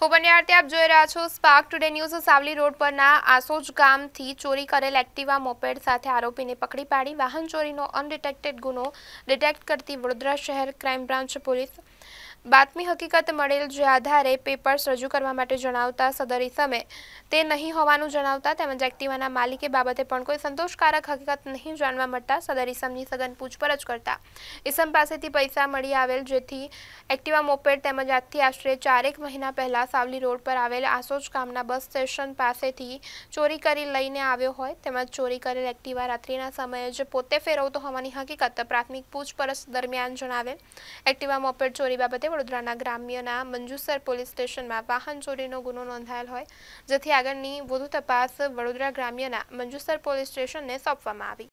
હું બન્યાર્થી આપ જોઈ રહ્યા છો Spark Today News Savli road પરના આસોજ ગામથી ચોરી કરેલ એક્ટિવા મોપેડ સાથે આરોપીને પકડી પાડી વાહન ચોરીનો અનડિટેક્ટેડ ગુનો ડિટેક્ટ કરતી વડોદરા શહેર ક્રાઇમ બ્રાન્ચ પોલીસ બાતમી હકીકત મળેલ જે આધારે પેપર્સ રજૂ કરવા માટે જણાવતા સદર ઇસમે તે નહીં હોવાનું જણાવતા તેમજ એક્ટિવાના માલિકે બાબતે પણ કોઈ સંતોષકારક હકીકત નહીં જાણવા મળતા સદર ઇસમની સઘન પૂછપરછ કરતા ઇસમ પાસેથી પૈસા મળી આવેલ જેથી એક્ટિવા મોપેડ તેમજ આજથી આશરે ચારેક મહિના પહેલાં સાવલી રોડ પર આવેલ આસોજ ગામના બસ સ્ટેશન પાસેથી ચોરી કરી લઈને આવ્યો હોય તેમજ ચોરી કરેલ એક્ટિવા રાત્રિના સમયે જ પોતે ફેરવતો હોવાની હકીકત પ્રાથમિક પૂછપરછ દરમિયાન જણાવેલ એક્ટિવા મોપેડ ચોરી બાબતે વડોદરાના ગ્રામ્યના મંજુસર પોલીસ સ્ટેશનમાં વાહન ચોરીનો ગુનો નોંધાયેલ હોય જેથી આગળની વધુ તપાસ વડોદરા ગ્રામ્યના મંજુસર પોલીસ સ્ટેશનને સોંપવામાં આવી